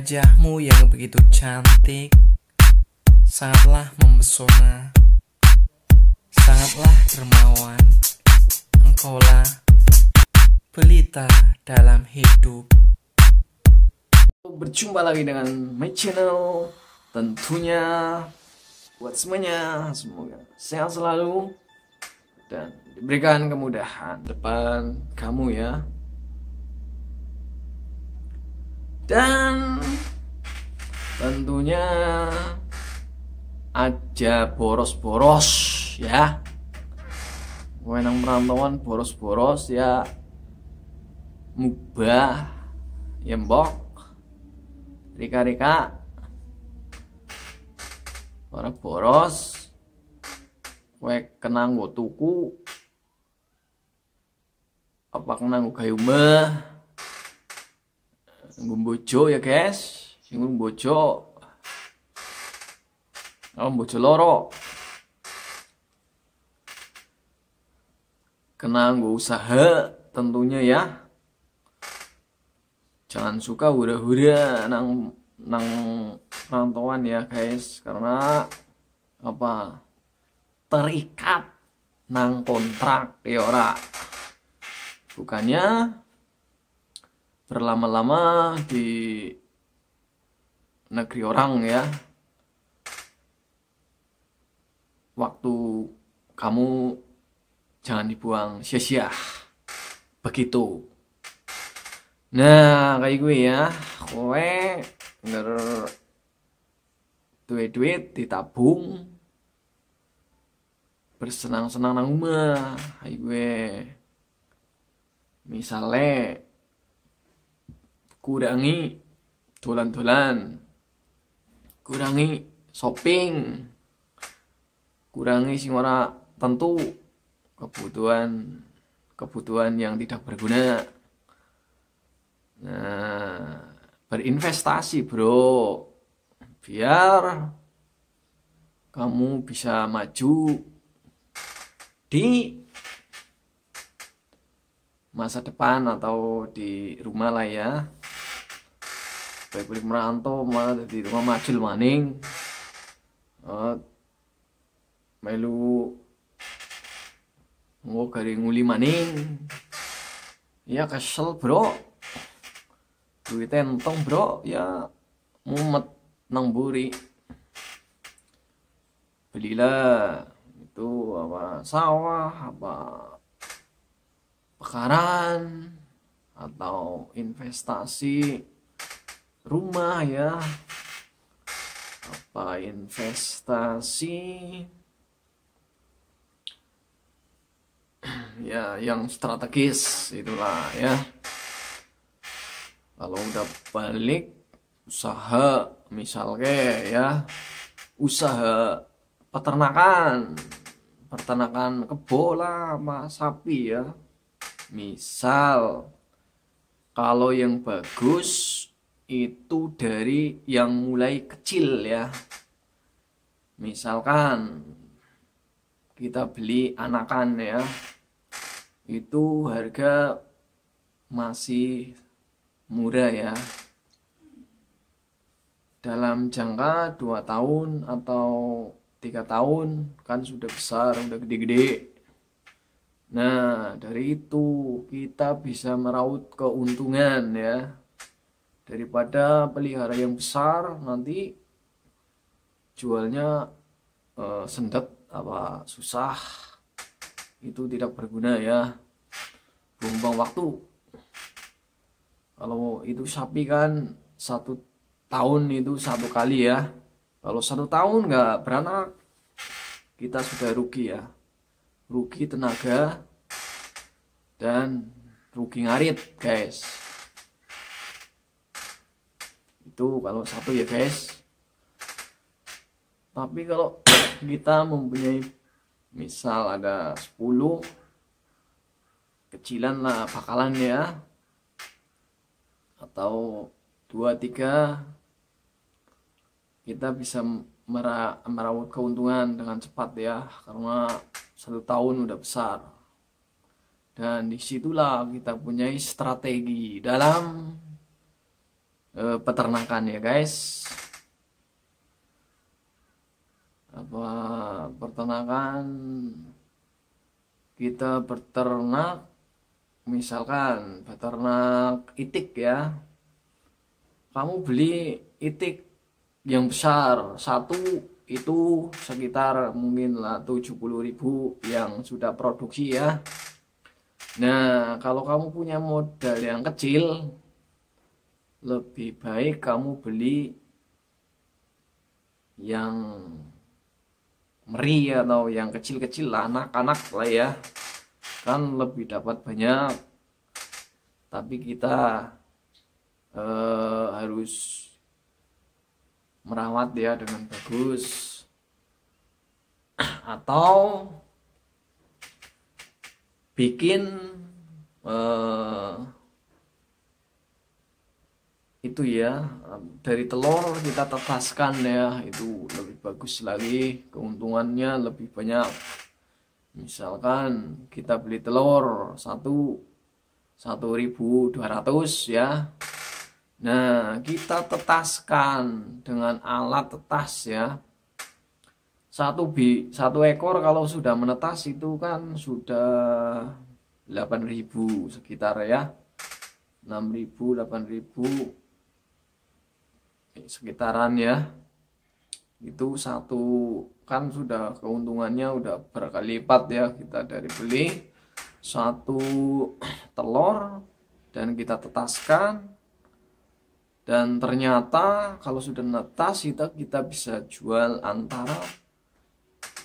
Wajahmu yang begitu cantik Sangatlah mempesona Sangatlah dermawan Engkaulah pelita dalam hidup Berjumpa lagi dengan my channel Tentunya Buat semuanya Semoga sehat selalu Dan diberikan kemudahan Depan kamu ya dan tentunya aja boros-boros ya wenang perantauan boros-boros ya mubah yembok ya, rika-rika para boros kue kenang tuku apa kenang mah Singgung bojo ya guys. Singgung bojo. Oh bojo loro. Kena gue usaha tentunya ya. Jangan suka hura-hura nang nang rantauan ya guys karena apa terikat nang kontrak ya ora bukannya berlama-lama di negeri orang ya waktu kamu jangan dibuang sia-sia begitu nah kayak gue ya gue nger duit-duit ditabung bersenang-senang nang rumah kayak gue misalnya kurangi tulan-tulan, kurangi shopping, kurangi sing ora tentu kebutuhan kebutuhan yang tidak berguna. Nah, berinvestasi, Bro. Biar kamu bisa maju di masa depan atau di rumah lah ya baik balik merantau malah jadi rumah macil maning uh, melu mau kari nguli maning ya kesel bro duit entong bro ya mumet nang buri belilah itu apa sawah apa pekaran atau investasi rumah ya apa investasi ya yang strategis itulah ya kalau udah balik usaha misalnya ya usaha peternakan peternakan kebola sama sapi ya misal kalau yang bagus itu dari yang mulai kecil ya. Misalkan kita beli anakan ya. Itu harga masih murah ya. Dalam jangka 2 tahun atau tiga tahun kan sudah besar, udah gede-gede. Nah, dari itu kita bisa meraut keuntungan ya daripada pelihara yang besar nanti jualnya eh, sendet apa susah itu tidak berguna ya buang waktu kalau itu sapi kan satu tahun itu satu kali ya kalau satu tahun nggak beranak kita sudah rugi ya rugi tenaga dan rugi ngarit guys itu kalau satu ya guys tapi kalau kita mempunyai misal ada 10 kecilan lah bakalan ya atau dua tiga, kita bisa merawat keuntungan dengan cepat ya karena satu tahun udah besar dan disitulah kita punya strategi dalam uh, peternakan ya guys apa peternakan kita peternak misalkan peternak itik ya kamu beli itik yang besar satu itu sekitar mungkin lah ribu yang sudah produksi ya. Nah, kalau kamu punya modal yang kecil lebih baik kamu beli yang meri atau yang kecil-kecil lah anak-anak lah ya kan lebih dapat banyak tapi kita eh, harus merawat ya dengan bagus atau bikin eh, itu ya dari telur kita tetaskan ya itu lebih bagus lagi keuntungannya lebih banyak misalkan kita beli telur satu satu ribu dua ratus ya nah kita tetaskan dengan alat tetas ya satu bi satu ekor kalau sudah menetas itu kan sudah 8000 sekitar ya 6000 8000 sekitaran ya itu satu kan sudah keuntungannya udah berkali lipat ya kita dari beli satu telur dan kita tetaskan dan ternyata kalau sudah netas kita kita bisa jual antara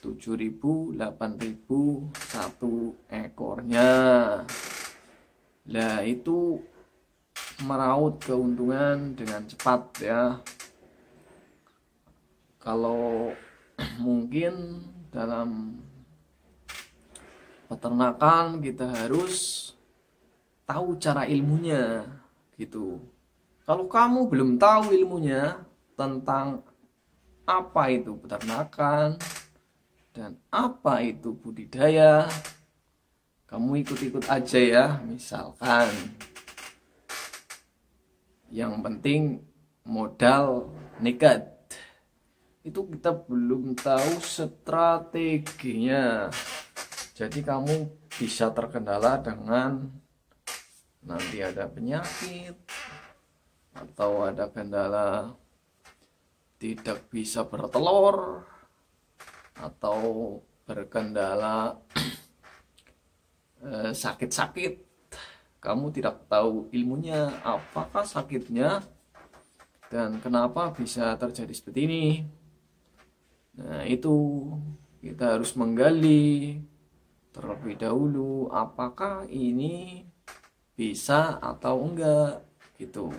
7000 8000 satu ekornya lah itu meraut keuntungan dengan cepat ya kalau mungkin dalam peternakan kita harus tahu cara ilmunya gitu kalau kamu belum tahu ilmunya tentang apa itu peternakan dan apa itu budidaya kamu ikut-ikut aja ya misalkan yang penting modal nekat itu kita belum tahu strateginya jadi kamu bisa terkendala dengan nanti ada penyakit atau ada kendala tidak bisa bertelur atau berkendala eh, sakit-sakit kamu tidak tahu ilmunya apakah sakitnya dan kenapa bisa terjadi seperti ini nah itu kita harus menggali terlebih dahulu apakah ini bisa atau enggak gitu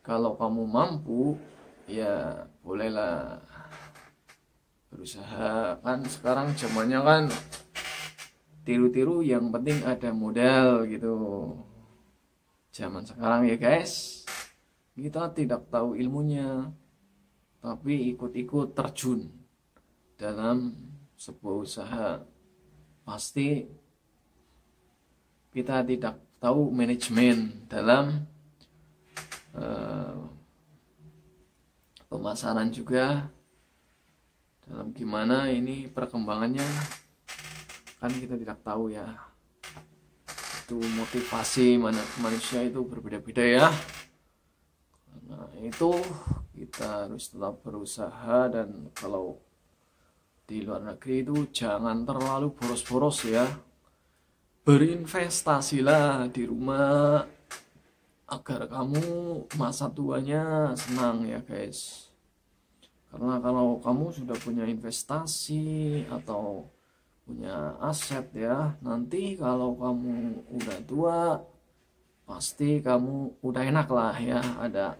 kalau kamu mampu ya bolehlah berusaha kan sekarang zamannya kan tiru-tiru yang penting ada modal gitu zaman sekarang ya guys kita tidak tahu ilmunya tapi ikut-ikut terjun dalam sebuah usaha pasti kita tidak tahu manajemen dalam uh, pemasaran juga dalam gimana ini perkembangannya kan kita tidak tahu ya itu motivasi mana manusia itu berbeda-beda ya Nah itu kita harus tetap berusaha dan kalau di luar negeri itu jangan terlalu boros-boros ya berinvestasilah di rumah agar kamu masa tuanya senang ya guys karena kalau kamu sudah punya investasi atau punya aset ya nanti kalau kamu udah tua pasti kamu udah enak lah ya ada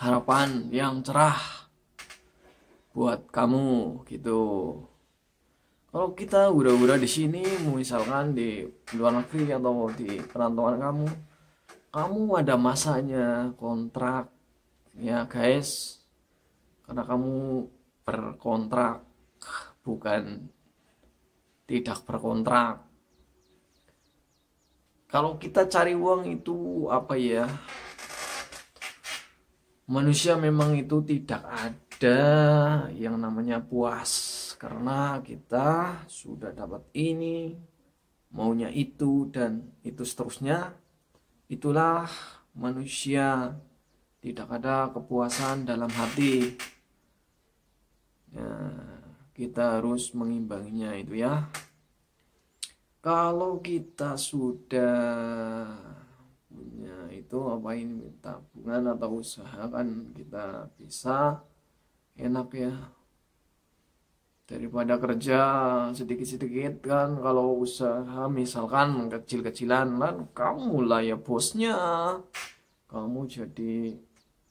harapan yang cerah buat kamu gitu kalau kita udah-udah di sini misalkan di luar negeri atau di perantauan kamu kamu ada masanya kontrak ya guys karena kamu berkontrak bukan tidak berkontrak. Kalau kita cari uang itu apa ya? Manusia memang itu tidak ada yang namanya puas karena kita sudah dapat ini, maunya itu dan itu seterusnya. Itulah manusia tidak ada kepuasan dalam hati. Nah, kita harus mengimbanginya itu ya kalau kita sudah punya itu apa ini tabungan atau usaha kan kita bisa enak ya daripada kerja sedikit-sedikit kan kalau usaha misalkan kecil-kecilan kan kamu lah ya bosnya kamu jadi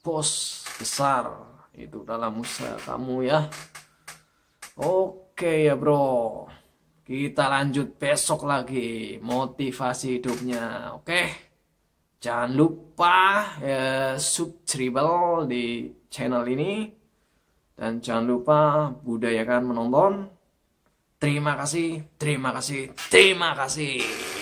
bos besar itu dalam usaha kamu ya Oke ya bro. Kita lanjut besok lagi motivasi hidupnya. Oke. Jangan lupa ya, subscribe di channel ini. Dan jangan lupa budayakan menonton. Terima kasih, terima kasih, terima kasih.